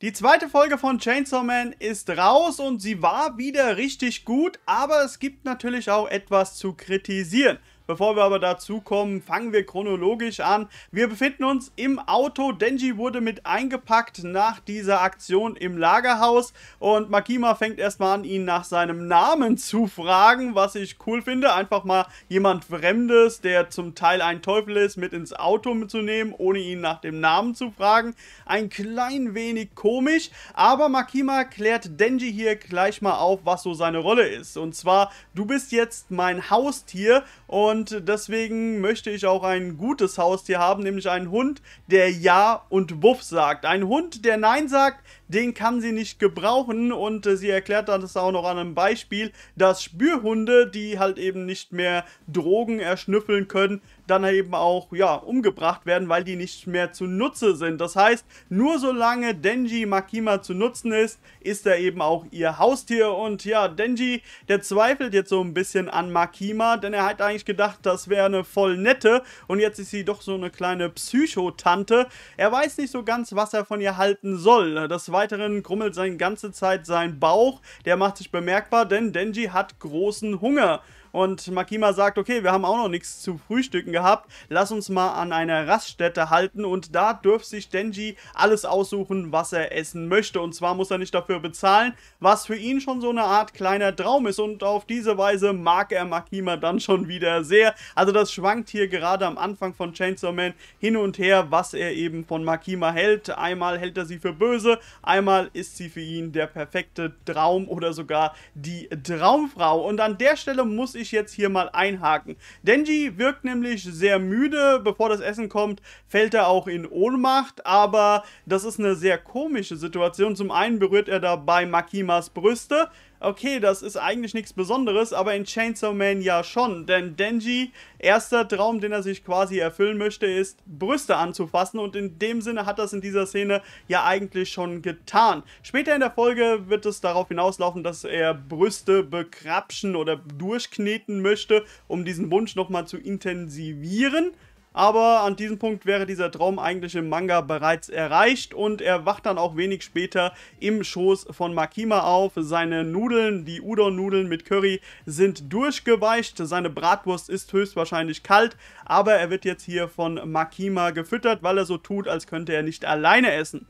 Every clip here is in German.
Die zweite Folge von Chainsaw Man ist raus und sie war wieder richtig gut, aber es gibt natürlich auch etwas zu kritisieren. Bevor wir aber dazu kommen, fangen wir chronologisch an. Wir befinden uns im Auto. Denji wurde mit eingepackt nach dieser Aktion im Lagerhaus. Und Makima fängt erstmal an, ihn nach seinem Namen zu fragen, was ich cool finde. Einfach mal jemand Fremdes, der zum Teil ein Teufel ist, mit ins Auto zu nehmen, ohne ihn nach dem Namen zu fragen. Ein klein wenig komisch, aber Makima klärt Denji hier gleich mal auf, was so seine Rolle ist. Und zwar, du bist jetzt mein Haustier und und deswegen möchte ich auch ein gutes Haustier haben, nämlich einen Hund, der Ja und Wuff sagt. Ein Hund, der Nein sagt, den kann sie nicht gebrauchen und äh, sie erklärt dann das auch noch an einem Beispiel, dass Spürhunde, die halt eben nicht mehr Drogen erschnüffeln können, dann eben auch ja umgebracht werden, weil die nicht mehr zu Nutze sind. Das heißt, nur solange Denji Makima zu nutzen ist, ist er eben auch ihr Haustier und ja, Denji, der zweifelt jetzt so ein bisschen an Makima, denn er hat eigentlich gedacht, das wäre eine voll nette und jetzt ist sie doch so eine kleine Psychotante. Er weiß nicht so ganz, was er von ihr halten soll. Das war Weiteren krummelt seine ganze Zeit sein Bauch. Der macht sich bemerkbar, denn Denji hat großen Hunger. Und Makima sagt, okay, wir haben auch noch nichts zu frühstücken gehabt, lass uns mal an einer Raststätte halten und da dürft sich Denji alles aussuchen, was er essen möchte. Und zwar muss er nicht dafür bezahlen, was für ihn schon so eine Art kleiner Traum ist. Und auf diese Weise mag er Makima dann schon wieder sehr. Also das schwankt hier gerade am Anfang von Chainsaw Man hin und her, was er eben von Makima hält. Einmal hält er sie für böse, einmal ist sie für ihn der perfekte Traum oder sogar die Traumfrau. Und an der Stelle muss ich jetzt hier mal einhaken. Denji wirkt nämlich sehr müde. Bevor das Essen kommt, fällt er auch in Ohnmacht. Aber das ist eine sehr komische Situation. Zum einen berührt er dabei Makimas Brüste okay, das ist eigentlich nichts Besonderes, aber in Chainsaw Man ja schon. Denn Denji, erster Traum, den er sich quasi erfüllen möchte, ist, Brüste anzufassen. Und in dem Sinne hat das in dieser Szene ja eigentlich schon getan. Später in der Folge wird es darauf hinauslaufen, dass er Brüste bekrapschen oder durchkneten möchte, um diesen Wunsch nochmal zu intensivieren. Aber an diesem Punkt wäre dieser Traum eigentlich im Manga bereits erreicht und er wacht dann auch wenig später im Schoß von Makima auf. Seine Nudeln, die Udon-Nudeln mit Curry, sind durchgeweicht. Seine Bratwurst ist höchstwahrscheinlich kalt, aber er wird jetzt hier von Makima gefüttert, weil er so tut, als könnte er nicht alleine essen.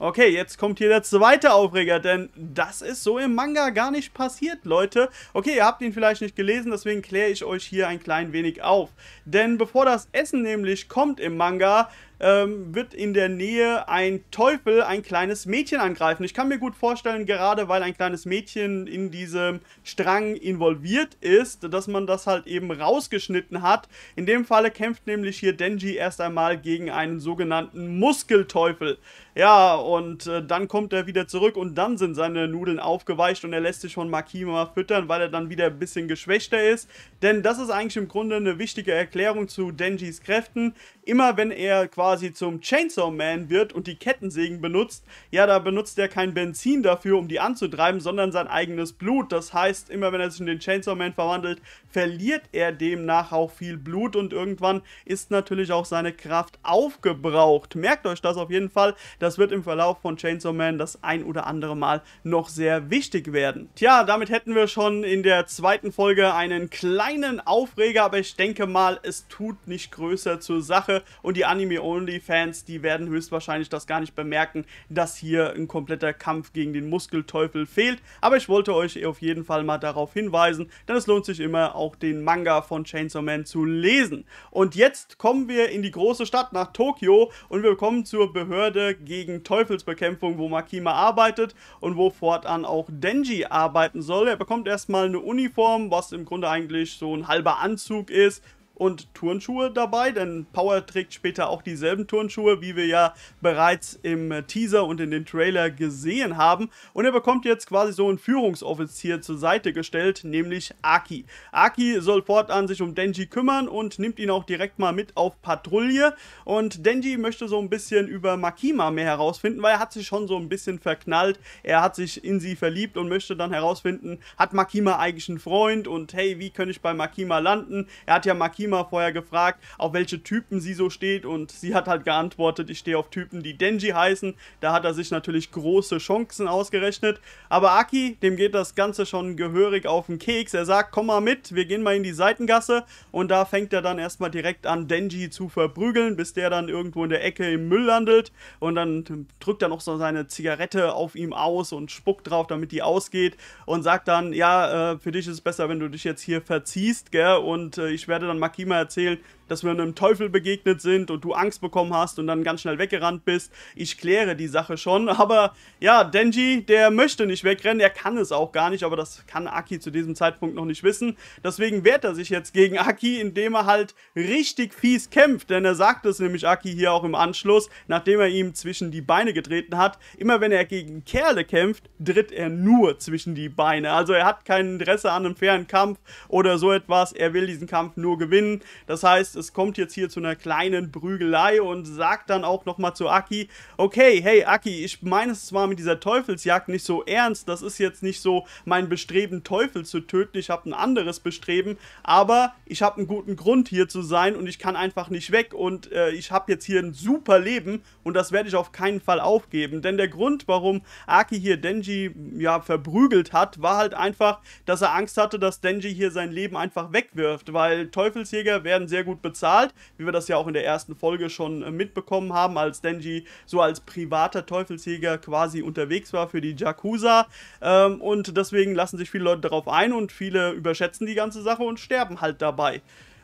Okay, jetzt kommt hier der zweite Aufreger, denn das ist so im Manga gar nicht passiert, Leute. Okay, ihr habt ihn vielleicht nicht gelesen, deswegen kläre ich euch hier ein klein wenig auf. Denn bevor das Essen nämlich kommt im Manga, ähm, wird in der Nähe ein Teufel ein kleines Mädchen angreifen. Ich kann mir gut vorstellen, gerade weil ein kleines Mädchen in diesem Strang involviert ist, dass man das halt eben rausgeschnitten hat. In dem Falle kämpft nämlich hier Denji erst einmal gegen einen sogenannten Muskelteufel. Ja, und äh, dann kommt er wieder zurück und dann sind seine Nudeln aufgeweicht und er lässt sich von Makima füttern, weil er dann wieder ein bisschen geschwächter ist. Denn das ist eigentlich im Grunde eine wichtige Erklärung zu Denjis Kräften. Immer wenn er quasi quasi zum Chainsaw Man wird und die Kettensägen benutzt, ja, da benutzt er kein Benzin dafür, um die anzutreiben, sondern sein eigenes Blut. Das heißt, immer wenn er sich in den Chainsaw Man verwandelt, verliert er demnach auch viel Blut und irgendwann ist natürlich auch seine Kraft aufgebraucht. Merkt euch das auf jeden Fall. Das wird im Verlauf von Chainsaw Man das ein oder andere Mal noch sehr wichtig werden. Tja, damit hätten wir schon in der zweiten Folge einen kleinen Aufreger, aber ich denke mal, es tut nicht größer zur Sache und die Anime- OnlyFans, die werden höchstwahrscheinlich das gar nicht bemerken, dass hier ein kompletter Kampf gegen den Muskelteufel fehlt. Aber ich wollte euch auf jeden Fall mal darauf hinweisen, denn es lohnt sich immer auch den Manga von Chainsaw Man zu lesen. Und jetzt kommen wir in die große Stadt nach Tokio und wir kommen zur Behörde gegen Teufelsbekämpfung, wo Makima arbeitet und wo fortan auch Denji arbeiten soll. Er bekommt erstmal eine Uniform, was im Grunde eigentlich so ein halber Anzug ist und Turnschuhe dabei, denn Power trägt später auch dieselben Turnschuhe, wie wir ja bereits im Teaser und in den Trailer gesehen haben. Und er bekommt jetzt quasi so einen Führungsoffizier zur Seite gestellt, nämlich Aki. Aki soll fortan sich um Denji kümmern und nimmt ihn auch direkt mal mit auf Patrouille. Und Denji möchte so ein bisschen über Makima mehr herausfinden, weil er hat sich schon so ein bisschen verknallt. Er hat sich in sie verliebt und möchte dann herausfinden, hat Makima eigentlich einen Freund und hey, wie kann ich bei Makima landen? Er hat ja Makima Kojima vorher gefragt, auf welche Typen sie so steht und sie hat halt geantwortet, ich stehe auf Typen, die Denji heißen. Da hat er sich natürlich große Chancen ausgerechnet. Aber Aki, dem geht das Ganze schon gehörig auf den Keks. Er sagt, komm mal mit, wir gehen mal in die Seitengasse und da fängt er dann erstmal direkt an, Denji zu verprügeln, bis der dann irgendwo in der Ecke im Müll landet und dann drückt er noch so seine Zigarette auf ihm aus und spuckt drauf, damit die ausgeht und sagt dann, ja, äh, für dich ist es besser, wenn du dich jetzt hier verziehst, gell, und äh, ich werde dann markieren, Kima erzählen, dass wir einem Teufel begegnet sind und du Angst bekommen hast und dann ganz schnell weggerannt bist. Ich kläre die Sache schon, aber ja, Denji, der möchte nicht wegrennen, er kann es auch gar nicht, aber das kann Aki zu diesem Zeitpunkt noch nicht wissen. Deswegen wehrt er sich jetzt gegen Aki, indem er halt richtig fies kämpft, denn er sagt es nämlich Aki hier auch im Anschluss, nachdem er ihm zwischen die Beine getreten hat. Immer wenn er gegen Kerle kämpft, tritt er nur zwischen die Beine. Also er hat kein Interesse an einem fairen Kampf oder so etwas. Er will diesen Kampf nur gewinnen. Das heißt, es kommt jetzt hier zu einer kleinen Prügelei und sagt dann auch nochmal zu Aki, okay, hey Aki, ich meine es zwar mit dieser Teufelsjagd nicht so ernst, das ist jetzt nicht so mein Bestreben, Teufel zu töten, ich habe ein anderes Bestreben, aber ich habe einen guten Grund hier zu sein und ich kann einfach nicht weg und äh, ich habe jetzt hier ein super Leben und das werde ich auf keinen Fall aufgeben, denn der Grund, warum Aki hier Denji ja verprügelt hat, war halt einfach, dass er Angst hatte, dass Denji hier sein Leben einfach wegwirft, weil Teufelsjäger werden sehr gut bezahlt, wie wir das ja auch in der ersten Folge schon äh, mitbekommen haben, als Denji so als privater Teufelsjäger quasi unterwegs war für die Jakuza. Ähm, und deswegen lassen sich viele Leute darauf ein und viele überschätzen die ganze Sache und sterben halt dabei.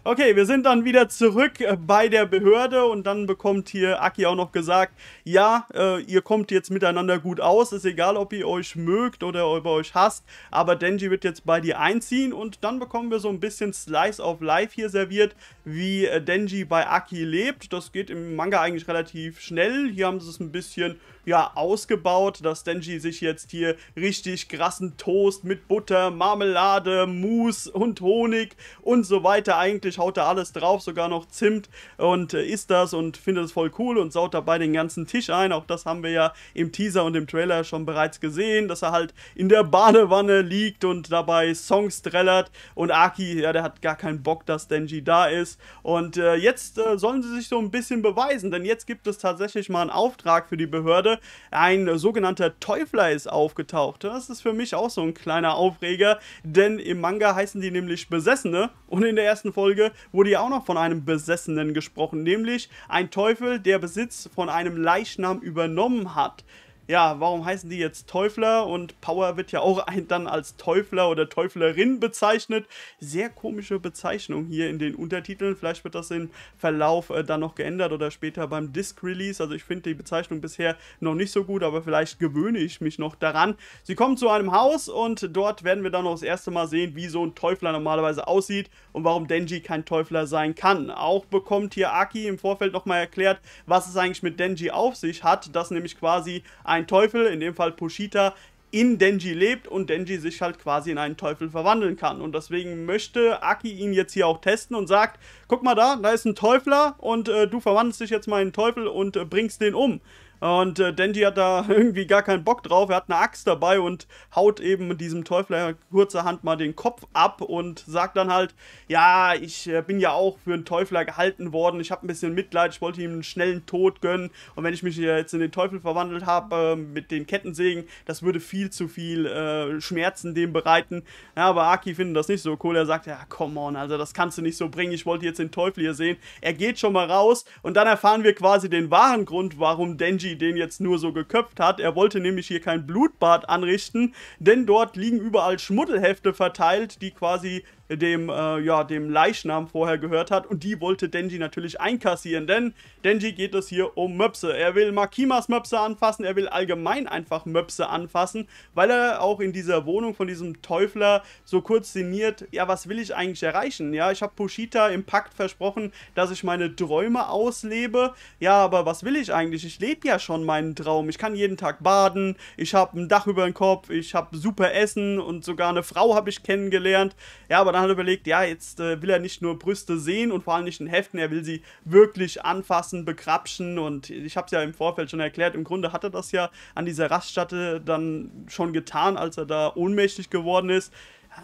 Okay, wir sind dann wieder zurück äh, bei der Behörde und dann bekommt hier Aki auch noch gesagt, ja, äh, ihr kommt jetzt miteinander gut aus, ist egal, ob ihr euch mögt oder ob ihr euch hasst, aber Denji wird jetzt bei dir einziehen und dann bekommen wir so ein bisschen Slice of Life hier serviert, wie äh, Denji bei Aki lebt. Das geht im Manga eigentlich relativ schnell, hier haben sie es ein bisschen ja, ausgebaut, dass Denji sich jetzt hier richtig krassen Toast mit Butter, Marmelade, Mousse und Honig und so weiter. Eigentlich haut er alles drauf, sogar noch Zimt und äh, isst das und findet es voll cool und saut dabei den ganzen Tisch ein. Auch das haben wir ja im Teaser und im Trailer schon bereits gesehen, dass er halt in der Badewanne liegt und dabei Songs trällert. Und Aki, ja, der hat gar keinen Bock, dass Denji da ist. Und äh, jetzt äh, sollen sie sich so ein bisschen beweisen, denn jetzt gibt es tatsächlich mal einen Auftrag für die Behörde ein sogenannter Teufler ist aufgetaucht. Das ist für mich auch so ein kleiner Aufreger, denn im Manga heißen die nämlich Besessene und in der ersten Folge wurde ja auch noch von einem Besessenen gesprochen, nämlich ein Teufel, der Besitz von einem Leichnam übernommen hat ja, warum heißen die jetzt Teufler? Und Power wird ja auch dann als Teufler oder Teuflerin bezeichnet. Sehr komische Bezeichnung hier in den Untertiteln. Vielleicht wird das im Verlauf äh, dann noch geändert oder später beim Disc-Release. Also ich finde die Bezeichnung bisher noch nicht so gut, aber vielleicht gewöhne ich mich noch daran. Sie kommen zu einem Haus und dort werden wir dann noch das erste Mal sehen, wie so ein Teufler normalerweise aussieht und warum Denji kein Teufler sein kann. Auch bekommt hier Aki im Vorfeld nochmal erklärt, was es eigentlich mit Denji auf sich hat, Das nämlich quasi ein ein Teufel, in dem Fall Pushita, in Denji lebt und Denji sich halt quasi in einen Teufel verwandeln kann. Und deswegen möchte Aki ihn jetzt hier auch testen und sagt, guck mal da, da ist ein Teufler und äh, du verwandelst dich jetzt mal in einen Teufel und äh, bringst den um. Und äh, Denji hat da irgendwie gar keinen Bock drauf. Er hat eine Axt dabei und haut eben mit diesem Teufler kurzerhand mal den Kopf ab und sagt dann halt, ja, ich äh, bin ja auch für einen Teufler gehalten worden. Ich habe ein bisschen Mitleid. Ich wollte ihm einen schnellen Tod gönnen. Und wenn ich mich äh, jetzt in den Teufel verwandelt habe äh, mit den Kettensägen, das würde viel zu viel äh, Schmerzen dem bereiten. Ja, aber Aki findet das nicht so cool. Er sagt, ja, come on, also das kannst du nicht so bringen. Ich wollte jetzt den Teufel hier sehen. Er geht schon mal raus und dann erfahren wir quasi den wahren Grund, warum Denji den jetzt nur so geköpft hat. Er wollte nämlich hier kein Blutbad anrichten, denn dort liegen überall Schmuddelhefte verteilt, die quasi dem, äh, ja, dem Leichnam vorher gehört hat. Und die wollte Denji natürlich einkassieren, denn Denji geht es hier um Möpse. Er will Makimas Möpse anfassen, er will allgemein einfach Möpse anfassen, weil er auch in dieser Wohnung von diesem Teufler so kurz sinniert, ja, was will ich eigentlich erreichen? Ja, ich habe Pushita im Pakt versprochen, dass ich meine Träume auslebe. Ja, aber was will ich eigentlich? Ich lebe ja schon meinen Traum. Ich kann jeden Tag baden, ich habe ein Dach über dem Kopf, ich habe super Essen und sogar eine Frau habe ich kennengelernt. Ja, aber dann hat er überlegt, ja, jetzt äh, will er nicht nur Brüste sehen und vor allem nicht in Heften, er will sie wirklich anfassen, bekrapschen und ich habe es ja im Vorfeld schon erklärt, im Grunde hat er das ja an dieser Raststätte dann schon getan, als er da ohnmächtig geworden ist.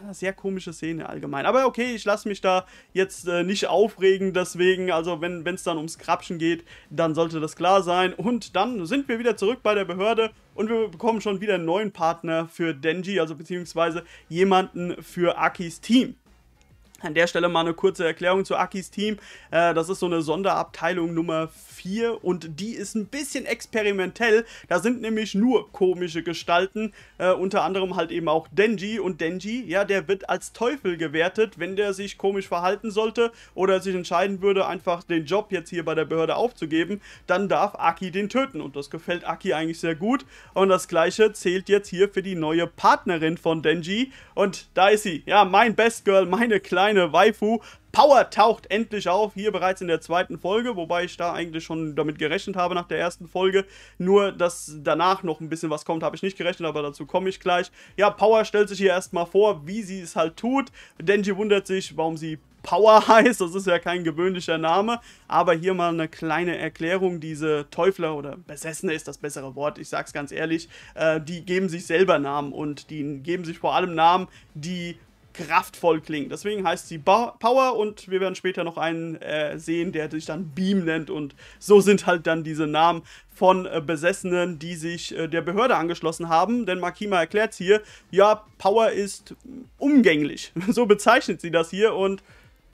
Ja, sehr komische Szene allgemein. Aber okay, ich lasse mich da jetzt äh, nicht aufregen, deswegen, also wenn es dann ums Krapschen geht, dann sollte das klar sein. Und dann sind wir wieder zurück bei der Behörde und wir bekommen schon wieder einen neuen Partner für Denji, also beziehungsweise jemanden für Akis Team. An der Stelle mal eine kurze Erklärung zu Akis Team. Äh, das ist so eine Sonderabteilung Nummer 4 und die ist ein bisschen experimentell. Da sind nämlich nur komische Gestalten, äh, unter anderem halt eben auch Denji. Und Denji, ja, der wird als Teufel gewertet, wenn der sich komisch verhalten sollte oder sich entscheiden würde, einfach den Job jetzt hier bei der Behörde aufzugeben, dann darf Aki den töten. Und das gefällt Aki eigentlich sehr gut. Und das gleiche zählt jetzt hier für die neue Partnerin von Denji. Und da ist sie, ja, mein Best Girl, meine kleine kleine Waifu. Power taucht endlich auf, hier bereits in der zweiten Folge, wobei ich da eigentlich schon damit gerechnet habe nach der ersten Folge. Nur, dass danach noch ein bisschen was kommt, habe ich nicht gerechnet, aber dazu komme ich gleich. Ja, Power stellt sich hier erstmal vor, wie sie es halt tut. Denji wundert sich, warum sie Power heißt. Das ist ja kein gewöhnlicher Name. Aber hier mal eine kleine Erklärung. Diese Teufler oder Besessene ist das bessere Wort, ich sag's ganz ehrlich, äh, die geben sich selber Namen und die geben sich vor allem Namen, die kraftvoll klingt. Deswegen heißt sie ba Power und wir werden später noch einen äh, sehen, der sich dann Beam nennt und so sind halt dann diese Namen von äh, Besessenen, die sich äh, der Behörde angeschlossen haben. Denn Makima erklärt hier, ja, Power ist umgänglich. So bezeichnet sie das hier und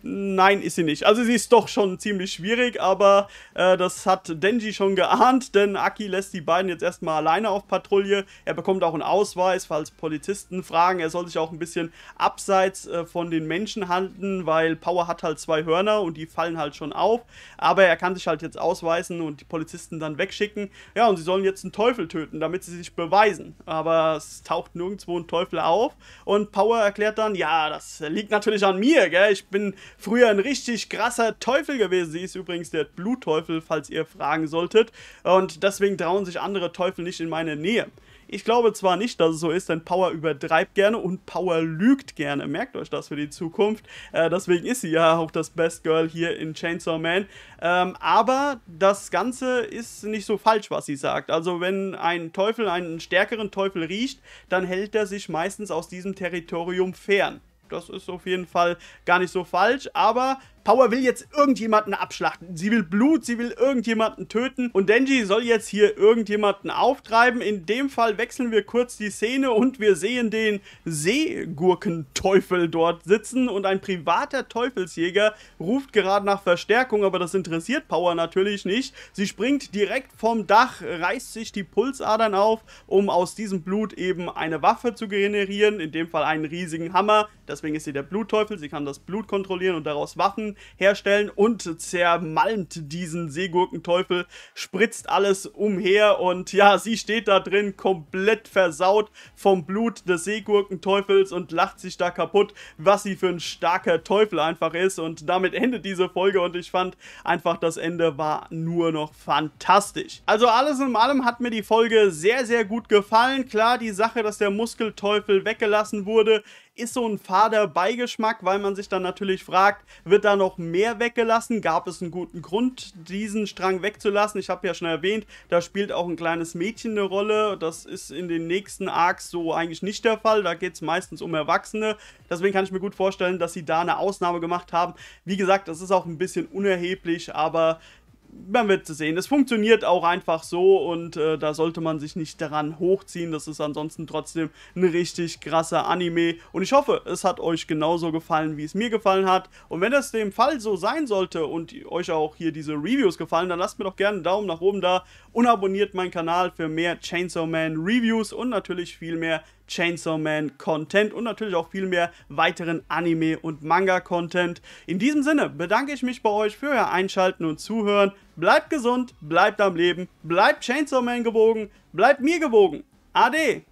Nein, ist sie nicht. Also sie ist doch schon ziemlich schwierig, aber äh, das hat Denji schon geahnt, denn Aki lässt die beiden jetzt erstmal alleine auf Patrouille. Er bekommt auch einen Ausweis, falls Polizisten fragen. Er soll sich auch ein bisschen abseits äh, von den Menschen halten, weil Power hat halt zwei Hörner und die fallen halt schon auf. Aber er kann sich halt jetzt ausweisen und die Polizisten dann wegschicken. Ja, und sie sollen jetzt einen Teufel töten, damit sie sich beweisen. Aber es taucht nirgendwo ein Teufel auf. Und Power erklärt dann, ja, das liegt natürlich an mir, gell? Ich bin früher ein richtig krasser Teufel gewesen. Sie ist übrigens der Blutteufel, falls ihr fragen solltet. Und deswegen trauen sich andere Teufel nicht in meine Nähe. Ich glaube zwar nicht, dass es so ist, denn Power übertreibt gerne und Power lügt gerne. Merkt euch das für die Zukunft. Äh, deswegen ist sie ja auch das Best Girl hier in Chainsaw Man. Ähm, aber das Ganze ist nicht so falsch, was sie sagt. Also wenn ein Teufel einen stärkeren Teufel riecht, dann hält er sich meistens aus diesem Territorium fern. Das ist auf jeden Fall gar nicht so falsch, aber Power will jetzt irgendjemanden abschlachten. Sie will Blut, sie will irgendjemanden töten und Denji soll jetzt hier irgendjemanden auftreiben. In dem Fall wechseln wir kurz die Szene und wir sehen den Seegurkenteufel dort sitzen und ein privater Teufelsjäger ruft gerade nach Verstärkung, aber das interessiert Power natürlich nicht. Sie springt direkt vom Dach, reißt sich die Pulsadern auf, um aus diesem Blut eben eine Waffe zu generieren, in dem Fall einen riesigen Hammer. Deswegen ist sie der Blutteufel, sie kann das Blut kontrollieren und daraus Waffen herstellen und zermalmt diesen Seegurkenteufel, spritzt alles umher und ja, sie steht da drin komplett versaut vom Blut des Seegurkenteufels und lacht sich da kaputt, was sie für ein starker Teufel einfach ist und damit endet diese Folge und ich fand einfach das Ende war nur noch fantastisch. Also alles in allem hat mir die Folge sehr, sehr gut gefallen. Klar, die Sache, dass der Muskelteufel weggelassen wurde, ist so ein fader Beigeschmack, weil man sich dann natürlich fragt, wird da noch mehr weggelassen? Gab es einen guten Grund, diesen Strang wegzulassen? Ich habe ja schon erwähnt, da spielt auch ein kleines Mädchen eine Rolle. Das ist in den nächsten Arcs so eigentlich nicht der Fall. Da geht es meistens um Erwachsene. Deswegen kann ich mir gut vorstellen, dass sie da eine Ausnahme gemacht haben. Wie gesagt, das ist auch ein bisschen unerheblich, aber man wird sehen. Es funktioniert auch einfach so und äh, da sollte man sich nicht daran hochziehen. Das ist ansonsten trotzdem ein richtig krasser Anime. Und ich hoffe, es hat euch genauso gefallen, wie es mir gefallen hat. Und wenn das dem Fall so sein sollte und euch auch hier diese Reviews gefallen, dann lasst mir doch gerne einen Daumen nach oben da und abonniert meinen Kanal für mehr Chainsaw Man Reviews und natürlich viel mehr Chainsaw Man Content und natürlich auch viel mehr weiteren Anime- und Manga-Content. In diesem Sinne bedanke ich mich bei euch für euer Einschalten und Zuhören. Bleibt gesund, bleibt am Leben, bleibt Chainsaw Man gewogen, bleibt mir gewogen. Ade!